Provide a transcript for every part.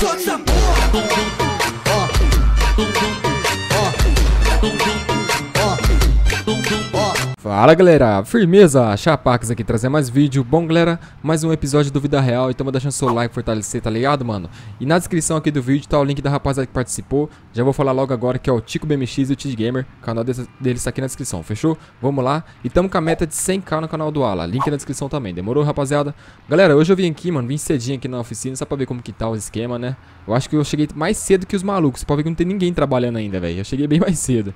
só dessa porra. Ó, ó, ó, ó, ó. Fala galera, firmeza, Chapax aqui trazer mais vídeo Bom galera, mais um episódio do Vida Real Então vou deixando seu like, fortalecer, tá ligado mano? E na descrição aqui do vídeo tá o link da rapaziada que participou Já vou falar logo agora que é o Tico BMX e o Tid Gamer canal deles tá aqui na descrição, fechou? Vamos lá, e tamo com a meta de 100k no canal do Ala Link na descrição também, demorou rapaziada? Galera, hoje eu vim aqui mano, vim cedinho aqui na oficina Só pra ver como que tá o esquema né Eu acho que eu cheguei mais cedo que os malucos Você pode ver que não tem ninguém trabalhando ainda velho Eu cheguei bem mais cedo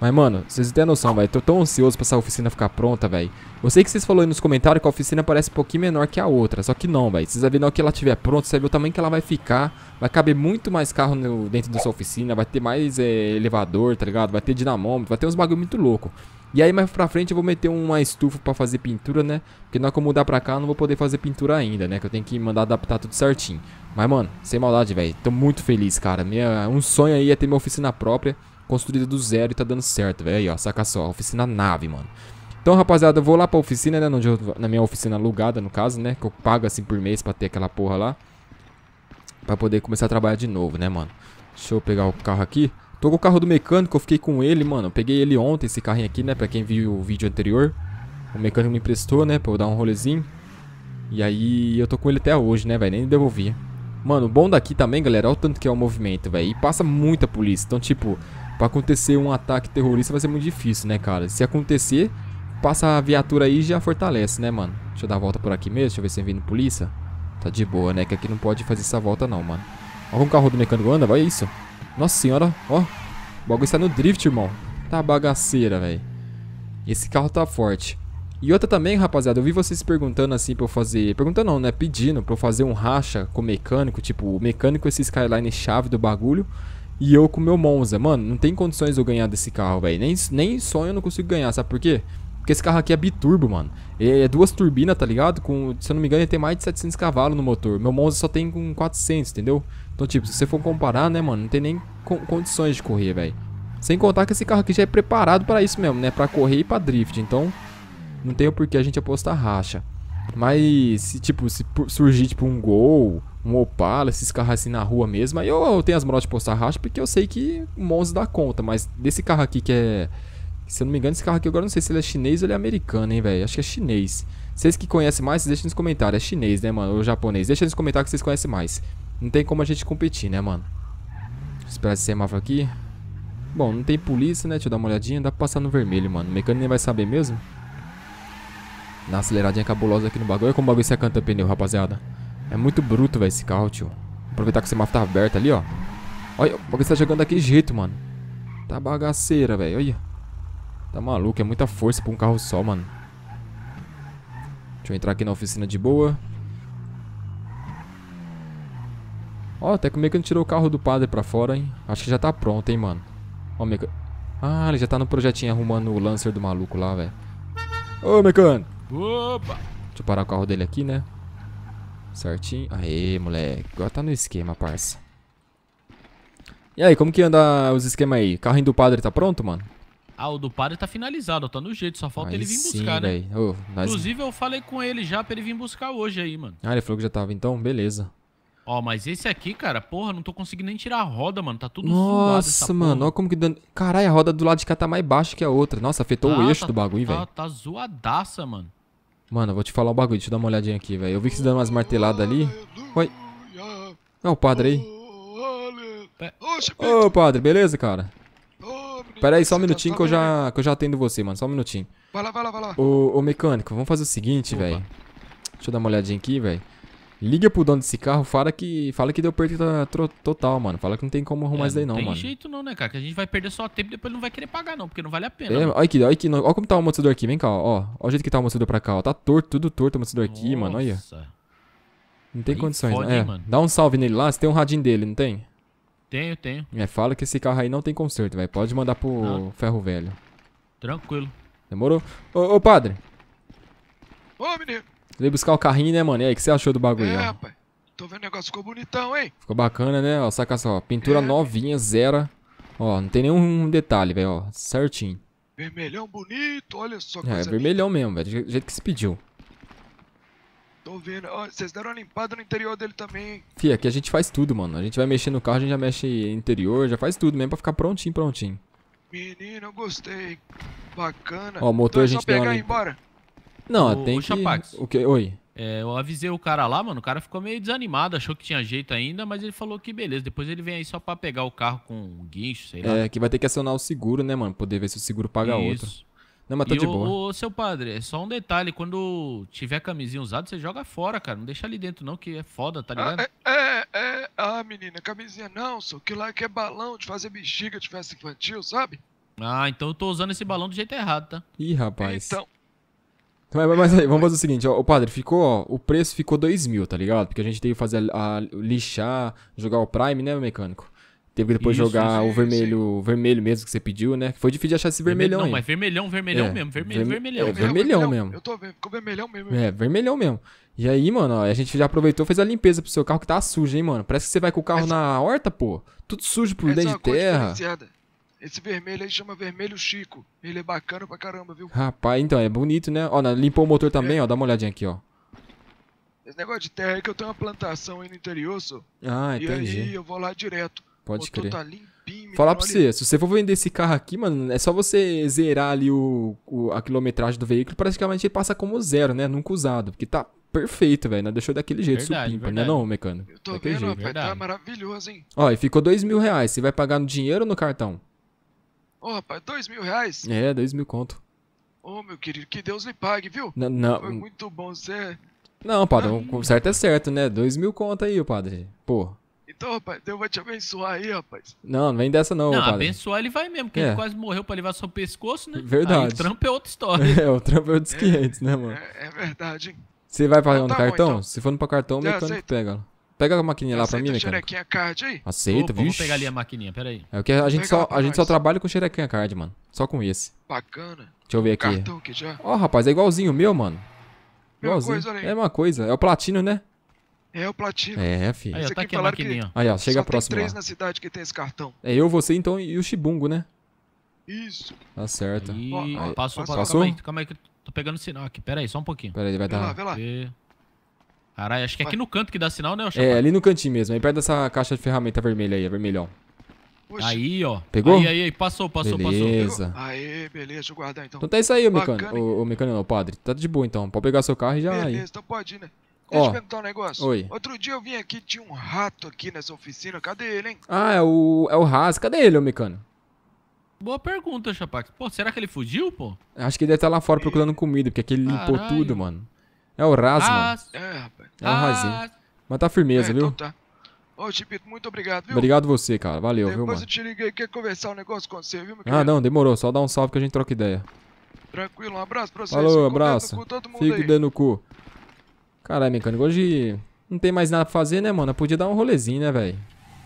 mas, mano, vocês têm noção, velho. Tô tão ansioso pra essa oficina ficar pronta, velho. Eu sei que vocês falaram aí nos comentários que a oficina parece um pouquinho menor que a outra. Só que não, velho. Vocês vão ver na hora que ela estiver pronta, você vai ver o tamanho que ela vai ficar. Vai caber muito mais carro no, dentro dessa oficina. Vai ter mais é, elevador, tá ligado? Vai ter dinamômetro, vai ter uns bagulho muito louco. E aí mais pra frente eu vou meter uma estufa pra fazer pintura, né? Porque na hora que eu mudar pra cá eu não vou poder fazer pintura ainda, né? Que eu tenho que mandar adaptar tudo certinho. Mas, mano, sem maldade, velho. Tô muito feliz, cara. Minha, um sonho aí é ter minha oficina própria construída do zero e tá dando certo, velho. Aí, ó, saca só, oficina nave, mano. Então, rapaziada, eu vou lá pra oficina, né, eu, na minha oficina alugada, no caso, né, que eu pago, assim, por mês pra ter aquela porra lá. Pra poder começar a trabalhar de novo, né, mano. Deixa eu pegar o carro aqui. Tô com o carro do mecânico, eu fiquei com ele, mano. Eu peguei ele ontem, esse carrinho aqui, né, pra quem viu o vídeo anterior. O mecânico me emprestou, né, pra eu dar um rolezinho. E aí, eu tô com ele até hoje, né, velho, nem devolvi. Mano, o bom daqui também, galera, olha o tanto que é o movimento, velho. E passa muita polícia. Então, tipo, Pra acontecer um ataque terrorista vai ser muito difícil, né, cara? Se acontecer, passa a viatura aí e já fortalece, né, mano? Deixa eu dar a volta por aqui mesmo, deixa eu ver se vindo polícia. Tá de boa, né? Que aqui não pode fazer essa volta não, mano. Olha como o carro do mecânico anda, vai é isso. Nossa senhora, ó. O bagulho está no drift, irmão. Tá bagaceira, velho. Esse carro tá forte. E outra também, rapaziada, eu vi vocês perguntando assim pra eu fazer... Perguntando não, né? Pedindo pra eu fazer um racha com o mecânico, tipo, o mecânico esse Skyline chave do bagulho. E eu com o meu Monza. Mano, não tem condições de eu ganhar desse carro, velho. Nem, nem sonho eu não consigo ganhar, sabe por quê? Porque esse carro aqui é biturbo, mano. é duas turbinas, tá ligado? Com, se eu não me engano, ele tem mais de 700 cavalos no motor. Meu Monza só tem com 400, entendeu? Então, tipo, se você for comparar, né, mano? Não tem nem con condições de correr, velho. Sem contar que esse carro aqui já é preparado pra isso mesmo, né? Pra correr e pra drift. Então, não tem o porquê a gente apostar racha. Mas, se, tipo, se surgir, tipo, um gol um Opala, esses carros assim na rua mesmo. Aí eu, eu tenho as moral de postar racha porque eu sei que o Monza dá conta, mas desse carro aqui que é. Se eu não me engano, esse carro aqui agora não sei se ele é chinês ou ele é americano, hein, velho. Acho que é chinês. Vocês que conhecem mais, deixem nos comentários. É chinês, né, mano? Ou japonês. Deixa nos comentários que vocês conhecem mais. Não tem como a gente competir, né, mano? Vou esperar esse semáforo aqui. Bom, não tem polícia, né? Deixa eu dar uma olhadinha. Dá pra passar no vermelho, mano. O mecânico nem vai saber mesmo. Na aceleradinha cabulosa aqui no bagulho. Olha como o bagulho o pneu, rapaziada. É muito bruto, velho, esse carro, tio. Aproveitar que o semáforo é tá aberto ali, ó. Olha, o bagulho tá jogando daquele jeito, mano. Tá bagaceira, velho. Olha. Tá maluco, é muita força pra um carro só, mano. Deixa eu entrar aqui na oficina de boa. Ó, até é que não tirou o carro do padre pra fora, hein. Acho que já tá pronto, hein, mano. Ó, meca... Ah, ele já tá no projetinho arrumando o Lancer do maluco lá, velho. Ô, mecânico. Opa. Deixa eu parar o carro dele aqui, né. Certinho. Aê, moleque. Agora tá no esquema, parça. E aí, como que anda os esquemas aí? carrinho do padre tá pronto, mano? Ah, o do padre tá finalizado, tá no jeito, só falta aí ele vir sim, buscar, né? Oh, nós... Inclusive, eu falei com ele já pra ele vir buscar hoje aí, mano. Ah, ele falou que já tava, então? Beleza. Ó, mas esse aqui, cara, porra, não tô conseguindo nem tirar a roda, mano. Tá tudo Nossa, mano, olha como que... dando. Caralho, a roda do lado de cá tá mais baixa que a outra. Nossa, afetou tá, o eixo tá, do bagulho, tá, velho. Tá zoadaça, mano. Mano, vou te falar um bagulho. Deixa eu dar uma olhadinha aqui, velho. Eu vi que você dando umas marteladas ali. Oi. É o padre aí. Ô, padre, beleza, cara? Pera aí, só um minutinho que eu, já, que eu já atendo você, mano. Só um minutinho. Vai lá, vai lá, vai lá. ô mecânico, vamos fazer o seguinte, velho. Deixa eu dar uma olhadinha aqui, velho. Liga pro dono desse carro, fala que, fala que deu perda total, mano. Fala que não tem como arrumar é, isso daí, não, mano. Não tem jeito, não, né, cara? Que a gente vai perder só tempo e depois não vai querer pagar, não, porque não vale a pena. É, olha aqui, olha aqui. Olha como tá o amortecedor aqui. Vem cá, ó. Olha o jeito que tá o amortecedor pra cá, ó. Tá torto, tudo torto o amortecedor aqui, Nossa. mano. Olha. Não tem aí condições, fode, né? É, mano. Dá um salve nele lá. Você tem um radinho dele, não tem? Tenho, tenho. É, fala que esse carro aí não tem conserto, velho. Pode mandar pro não. ferro velho. Tranquilo. Demorou? Ô, ô padre. Ô, menino. Veio buscar o carrinho, né, mano? E aí, o que você achou do bagulho? É, ó? rapaz. Tô vendo o negócio ficou bonitão, hein? Ficou bacana, né? Ó, saca só. Pintura é. novinha, zero. Ó, não tem nenhum detalhe, velho, ó. Certinho. Vermelhão bonito, olha só. É, vermelhão linda. mesmo, velho. Do jeito que se pediu. Tô vendo. Ó, vocês deram uma limpada no interior dele também, hein? Fih, aqui a gente faz tudo, mano. A gente vai mexer no carro, a gente já mexe interior, já faz tudo mesmo pra ficar prontinho, prontinho. Menino, eu gostei. Bacana. Ó, o motor então, a gente é só pegar deu uma limpa... embora. Não, o, tem o Chapax. que... O que... Oi. É, eu avisei o cara lá, mano, o cara ficou meio desanimado, achou que tinha jeito ainda, mas ele falou que beleza, depois ele vem aí só pra pegar o carro com um guincho, sei lá. É, que vai ter que acionar o seguro, né, mano, poder ver se o seguro paga Isso. outro. Não, mas tá e de o, boa. Ô, seu padre, É só um detalhe, quando tiver camisinha usada, você joga fora, cara, não deixa ali dentro não, que é foda, tá ah, ligado? Ah, é, é, é, ah, menina, camisinha não, só que lá que é balão de fazer bexiga de festa infantil, sabe? Ah, então eu tô usando esse balão do jeito errado, tá? Ih, rapaz. Então, mas, mas aí, vamos fazer o seguinte, ó, o padre, ficou, ó, o preço ficou 2 mil, tá ligado? Porque a gente teve que fazer a, a lixar, jogar o Prime, né, mecânico? Teve que depois isso, jogar isso, o vermelho, isso. vermelho mesmo que você pediu, né? Foi difícil de achar esse vermelhão. Não, aí. mas vermelhão, vermelhão é, mesmo, vermelho, vermelhão. É, vermelhão, vermelhão mesmo. Eu tô vendo, ficou vermelhão mesmo. É, vermelhão mesmo. E aí, mano, ó, a gente já aproveitou, fez a limpeza pro seu carro que tá sujo, hein, mano? Parece que você vai com o carro essa... É na tipo horta, pô. Tudo sujo por é tipo dentro é de terra. Diferenciada. Esse vermelho aí chama Vermelho Chico. Ele é bacana pra caramba, viu? Rapaz, então, é bonito, né? Ó, limpou o motor também, é. ó. Dá uma olhadinha aqui, ó. Esse negócio de terra aí que eu tenho uma plantação aí no interior, só. Ah, entendi. E aí eu vou lá direto. Pode o motor crer. tá limpinho. Falar então pra você, se você for vender esse carro aqui, mano, é só você zerar ali o, o a quilometragem do veículo, praticamente ele passa como zero, né? Nunca usado. Porque tá perfeito, velho. Né? Deixou daquele jeito, verdade, supimpa, né, verdade. né não, mecânico? Eu tô daquele vendo, jeito. rapaz, tá verdade. tá maravilhoso, hein? Ó, e ficou dois mil reais. Você vai pagar no dinheiro ou no cartão? Ô, oh, rapaz, dois mil reais? É, dois mil conto. Ô, oh, meu querido, que Deus lhe pague, viu? Não, não. Foi muito bom você. Não, padre, o ah, certo é certo, né? Dois mil conto aí, padre. Pô. Então, rapaz, Deus vai te abençoar aí, rapaz. Não, não vem dessa não, Não, padre. abençoar ele vai mesmo, porque é. ele quase morreu pra levar seu pescoço, né? Verdade. Aí, o trampo é outra história. é, o trampo é outros é, 500, né, mano? É, é verdade, hein? Você vai pagando então, tá cartão? Bom, então. Se for no pra cartão, o mecânico pega. Pega a maquininha lá pra mim, cara. Aceita card aí? Aceita, Vamos pegar ali a maquininha, pera aí. É, que a, gente só, a gente só trabalha com xerequinha card, mano. Só com esse. Bacana. Deixa eu ver aqui. Ó, oh, rapaz, é igualzinho o meu, mano. igualzinho. Coisa, É uma coisa. É o platino, né? É o platino. É, filho. Aí, ó, tá aqui a maquininha. Aí, ó, chega só próximo tem três lá. na cidade que tem esse cartão. É eu, você, então, e o Chibungo, né? Isso. Tá certo. Aí, aí, passou, passou? Calma aí, calma aí que tô pegando sinal aqui. Pera aí, só um pouquinho. Pera aí, vai dar. Vê lá, vê lá. Caralho, acho que é aqui no canto que dá sinal, né? O é, ali no cantinho mesmo, aí perto dessa caixa de ferramenta vermelha aí, é vermelhão. Puxa. Aí, ó. Pegou? Aí, aí, aí. passou, passou, beleza. passou. Aí, beleza, eu guardar então. Então tá isso aí, Bacana, o, o mecânico, o padre. Tá de boa então, pode pegar seu carro e já... Beleza, aí. então pode ir, né? Deixa ó, eu perguntar um negócio. Oi. Outro dia eu vim aqui, tinha um rato aqui nessa oficina, cadê ele, hein? Ah, é o, é o Haas, cadê ele, ô mecânico? Boa pergunta, Chapax. Pô, será que ele fugiu, pô? Acho que ele deve estar tá lá fora procurando comida, porque aqui ele limpou Caralho. tudo, mano. É o Raz, mano. É, rapaz. É o Razinho. Mas tá firmeza, é, viu? Então tá. Ô, Chipito, muito obrigado, viu? Obrigado você, cara. Valeu, Depois viu, mano? Depois eu te liguei, quer conversar um negócio com você, viu, meu Ah, não, demorou. Só dá um salve que a gente troca ideia. Tranquilo, um abraço pra vocês. Falou, abraço. Fica dando no cu. Caralho, mecânico, hoje não tem mais nada pra fazer, né, mano? Eu podia dar um rolezinho, né, velho?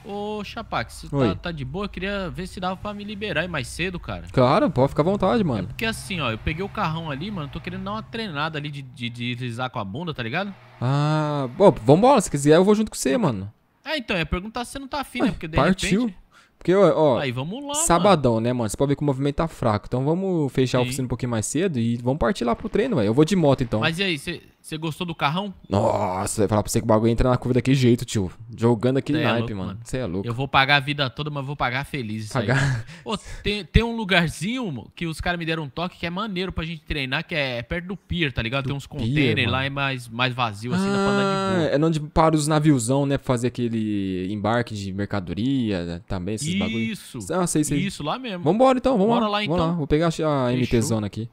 Ô, Chapax, você tá, tá, de boa, eu queria ver se dava pra me liberar aí mais cedo, cara. Claro, pode ficar à vontade, mano. É porque assim, ó, eu peguei o carrão ali, mano, tô querendo dar uma treinada ali de, de, de deslizar com a bunda, tá ligado? Ah, bom, vambora, se quiser eu vou junto com você, mano. Ah, então, é perguntar se você não tá afim, né, Ai, né? Porque de partiu. Repente... Porque, ó, aí, vamos lá, sabadão, mano. né, mano? Você pode ver que o movimento tá fraco. Então vamos fechar Sim. a oficina um pouquinho mais cedo e vamos partir lá pro treino, velho. Eu vou de moto, então. Mas e aí, você... Você gostou do carrão? Nossa, eu ia falar pra você que o bagulho entra na curva daquele jeito, tio. Jogando aquele é, naipe, é mano. Você é louco. Eu vou pagar a vida toda, mas vou pagar feliz isso pagar... Pô, tem, tem um lugarzinho que os caras me deram um toque que é maneiro pra gente treinar, que é perto do pier, tá ligado? Do tem uns containers lá, é mais, mais vazio, assim, ah, na panda de boa. É onde para os naviozão, né? Pra fazer aquele embarque de mercadoria né, também, esses isso, bagulhos. Isso. Ah, sei, sei. Isso, lá mesmo. Vambora então, vambora. Bora lá então. Vamos lá, vou pegar a MT-zona aqui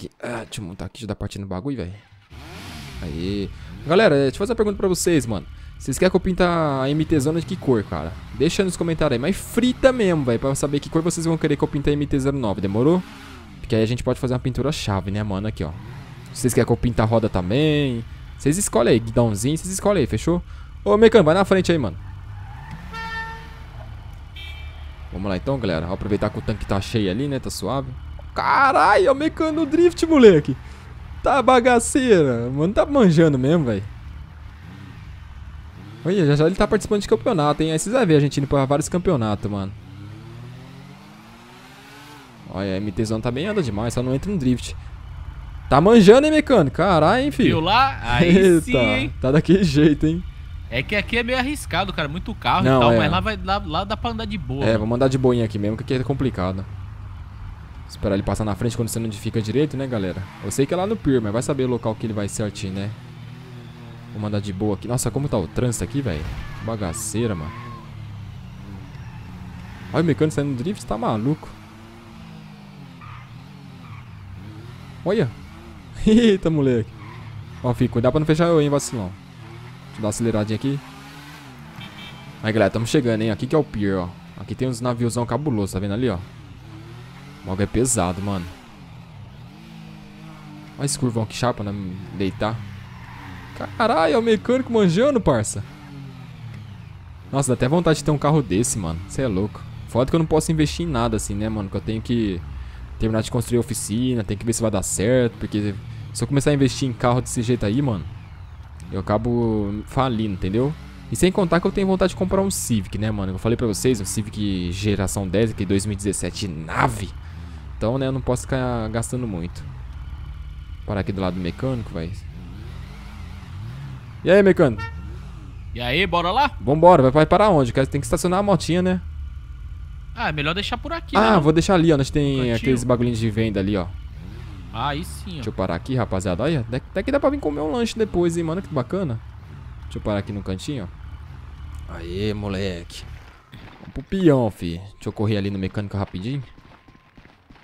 aqui. Ah, deixa eu montar aqui, já dá partida no bagulho, velho. Aí. Galera, deixa eu fazer uma pergunta pra vocês, mano. Vocês querem que eu pinta a MT Zona de que cor, cara? Deixa nos comentários aí. Mas frita mesmo, velho. Pra eu saber que cor vocês vão querer que eu pinte a MT-09, demorou? Porque aí a gente pode fazer uma pintura chave, né, mano? Aqui, ó. Vocês querem que eu pinte a roda também? Vocês escolhem aí, guidãozinho. Vocês escolhem aí, fechou? Ô, mecânico vai na frente aí, mano. Vamos lá então, galera. Vou aproveitar que o tanque tá cheio ali, né? Tá suave. Caralho, é o Mecano Drift, moleque. Tá bagaceira. Mano, tá manjando mesmo, velho. Olha, já já ele tá participando de campeonato, hein? Aí vocês vão ver a gente indo pra vários campeonatos, mano. Olha, a MTzão também tá bem anda demais, só não entra no drift. Tá manjando, hein, mecânico? Caralho, hein, filho? Viu lá? Aí Eita, sim, hein? Tá daquele jeito, hein? É que aqui é meio arriscado, cara. Muito carro não, e tal, é. mas lá, vai, lá, lá dá pra andar de boa. É, mano. Né? vamos andar de boinha aqui mesmo, que aqui é complicado. Esperar ele passar na frente quando você não fica direito, né, galera? Eu sei que é lá no pier, mas vai saber o local que ele vai certinho, né? Vou mandar de boa aqui. Nossa, como tá o trânsito aqui, velho. Bagaceira, mano. Olha o mecânico saindo do drift, tá maluco. Olha. Eita, moleque. Ó, Fih, cuidado pra não fechar eu, hein, vacilão. Deixa eu dar uma aceleradinha aqui. Aí, galera, estamos chegando, hein. Aqui que é o pier, ó. Aqui tem uns naviozão cabuloso, tá vendo ali, ó. O bagulho é pesado, mano. Olha esse curvão que chapa, né? Deitar. Caralho, é o mecânico manjando, parça. Nossa, dá até vontade de ter um carro desse, mano. Você é louco. Foda que eu não posso investir em nada assim, né, mano? Que eu tenho que terminar de construir a oficina, tem que ver se vai dar certo, porque se eu começar a investir em carro desse jeito aí, mano, eu acabo falindo, entendeu? E sem contar que eu tenho vontade de comprar um Civic, né, mano? Eu falei pra vocês, um Civic geração 10, aqui 2017 nave. Então, né, eu não posso ficar gastando muito. Vou parar aqui do lado do mecânico, vai. E aí, mecânico? E aí, bora lá? Vambora, vai para onde? Tem que estacionar a motinha, né? Ah, é melhor deixar por aqui, Ah, né? vou deixar ali, ó. gente tem Cantinho. aqueles bagulhinhos de venda ali, ó. Aí sim, ó. Deixa eu parar aqui, rapaziada. Olha, até que dá pra vir comer um lanche depois, hein, mano. Que bacana. Deixa eu parar aqui no cantinho, ó. Aê, moleque. Vamos pro peão, fi. Deixa eu correr ali no mecânico rapidinho.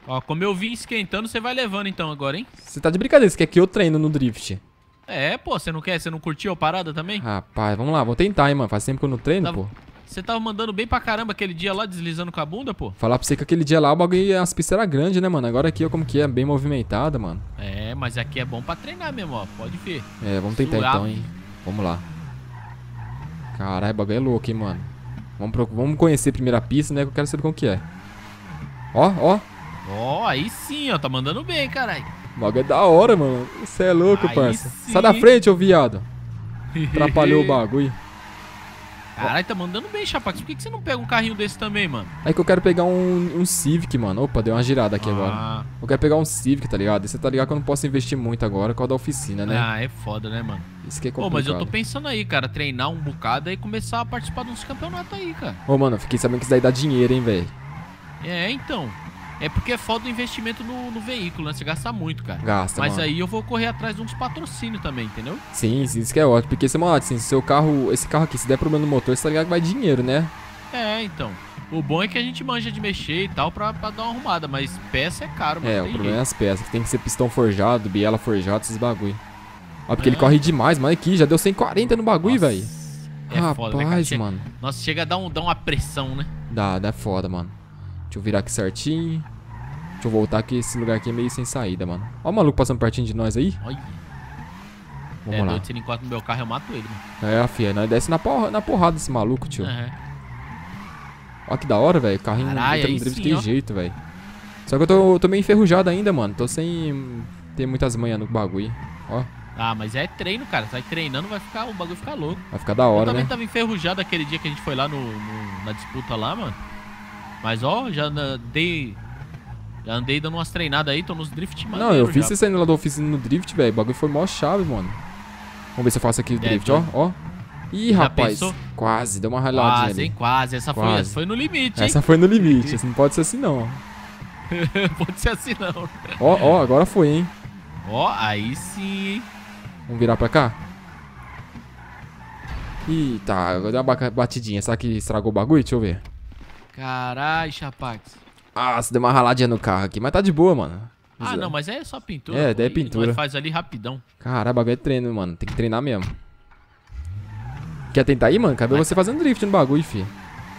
Ó, como eu vim esquentando, você vai levando então agora, hein? Você tá de brincadeira, você quer que eu treino no drift? É, pô, você não quer? Você não curtiu a parada também? Rapaz, vamos lá, vou tentar, hein, mano. Faz tempo que eu não treino, tava... Tá pô. Você tava mandando bem pra caramba aquele dia lá, deslizando com a bunda, pô. Falar pra você que aquele dia lá o bagulho as pistas eram grandes, né, mano? Agora aqui, ó, como que é, bem movimentada, mano. É, mas aqui é bom pra treinar mesmo, ó. Pode ver. É, vamos tentar então, hein. Vamos lá. Caralho, o bagulho é louco, hein, mano. Vamos, pro... vamos conhecer a primeira pista, né, que eu quero saber como que é. Ó, ó. Ó, oh, aí sim, ó. Tá mandando bem, caralho. O bagulho é da hora, mano. Você é louco, aí parça. Sim. Sai da frente, ô viado. Atrapalhou o bagulho. Caralho, tá mandando bem, Chapax. Por que, que você não pega um carrinho desse também, mano? É que eu quero pegar um, um Civic, mano. Opa, deu uma girada aqui ah. agora. Eu quero pegar um Civic, tá ligado? Você tá ligado que eu não posso investir muito agora com a da oficina, né? Ah, é foda, né, mano? Isso que é complicado. Ô, mas eu tô pensando aí, cara, treinar um bocado e começar a participar de uns campeonatos aí, cara. Ô, mano, fiquei sabendo que isso daí dá dinheiro, hein, velho. É, então. É porque é falta o investimento no, no, veículo, né? Você gasta muito, cara. Gasta, Mas mano. aí eu vou correr atrás de uns patrocínios também, entendeu? Sim, sim, isso que é ótimo. Porque, você, mano, assim, seu carro, esse carro aqui, se der problema no motor, você tá ligado que vai dinheiro, né? É, então. O bom é que a gente manja de mexer e tal pra, pra dar uma arrumada, mas peça é caro, mano. É, o problema é jeito. é as peças, que tem que ser pistão forjado, biela forjada, esses bagulho. Ó, porque é. ele corre demais, mano. Aqui, já deu 140 no bagulho, velho. É Rapaz, foda, né, cara? Chega, mano. Nossa, chega a dar, um, dar uma pressão, né? Dá, dá foda, mano. Deixa eu virar aqui certinho. Deixa eu voltar aqui. Esse lugar aqui é meio sem saída, mano. Ó o maluco passando pertinho de nós aí. Olha. Vamos é, lá. Se ele encontra no meu carro, eu mato ele, mano. É, filha. Nós desce na, porra, na porrada esse maluco, tio. É. Ó que da hora, velho. Carrinho não entra no drift tem ó. jeito, velho. Só que eu tô, tô meio enferrujado ainda, mano. Tô sem ter muitas manhas no bagulho. Ó. Ah, mas é treino, cara. Sai treinando, vai ficar, o bagulho fica louco. Vai ficar da hora, eu também né? também tava enferrujado aquele dia que a gente foi lá no, no na disputa lá, mano. Mas ó, já andei Já andei dando umas treinadas aí, tô nos drift Não, eu fiz você saindo lá da oficina no drift, velho. O bagulho foi mó chave, mano. Vamos ver se eu faço aqui o é, drift, é, ó, ó. Ih, já rapaz. Pensou? Quase, deu uma raladinha. Quase, hein, quase. Essa, quase. Foi, essa foi no limite, hein? Essa foi no limite. Essa não pode ser assim, não. pode ser assim, não. Ó, ó, agora foi, hein. Ó, aí sim, Vamos virar pra cá? Ih, tá. Vou dar uma batidinha. Será que estragou o bagulho? Deixa eu ver. Carai, Chapax. Ah, se deu uma raladinha no carro aqui, mas tá de boa, mano. Ah, não, mas mas é só pintura. É, daí é pintura. Faz ali rapidão. Caralho, bagulho é treino, mano. Tem que treinar mesmo. Quer tentar aí, mano? Cabe você tá. fazendo drift no bagulho, fi.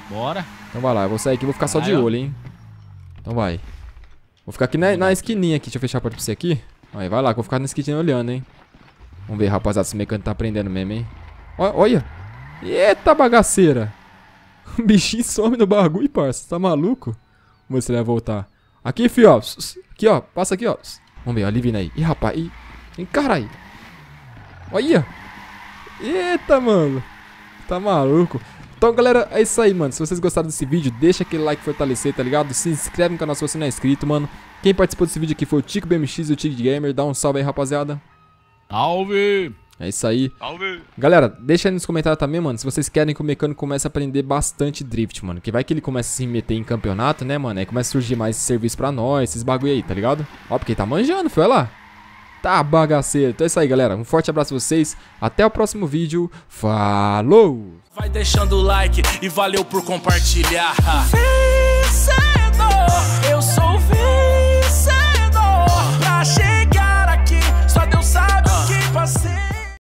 Bora. Então vai lá, eu vou sair aqui e vou ficar só de olho, hein. Então vai. Vou ficar aqui na, na esquininha aqui. Deixa eu fechar a porta pra você aqui. Aí, vai lá, que eu vou ficar na esquininha olhando, hein. Vamos ver, rapaziada, se o mecânico tá aprendendo mesmo, hein. Olha. Eita bagaceira. O bichinho some no bagulho, parça. Tá maluco? Vamos ver se ele vai voltar. Aqui, fio, ó. Aqui, ó. Passa aqui, ó. Vamos ver, ó. Ali vindo aí. Ih, rapaz. Ih. Vem, caralho. Olha. Eita, mano. Tá maluco. Então, galera, é isso aí, mano. Se vocês gostaram desse vídeo, deixa aquele like fortalecer, tá ligado? Se inscreve no canal se você não é inscrito, mano. Quem participou desse vídeo aqui foi o Tico BMX e o Tico Gamer. Dá um salve aí, rapaziada. Salve! É isso aí. Salve. Galera, deixa aí nos comentários também, mano, se vocês querem que o mecânico comece a aprender bastante drift, mano. Que vai que ele comece a se meter em campeonato, né, mano? Aí começa a surgir mais serviço pra nós, esses bagulho aí, tá ligado? Ó, porque ele tá manjando, foi lá. Tá bagaceiro. Então é isso aí, galera. Um forte abraço a vocês. Até o próximo vídeo. Falou! Vai deixando o like e valeu por compartilhar. Vencedor,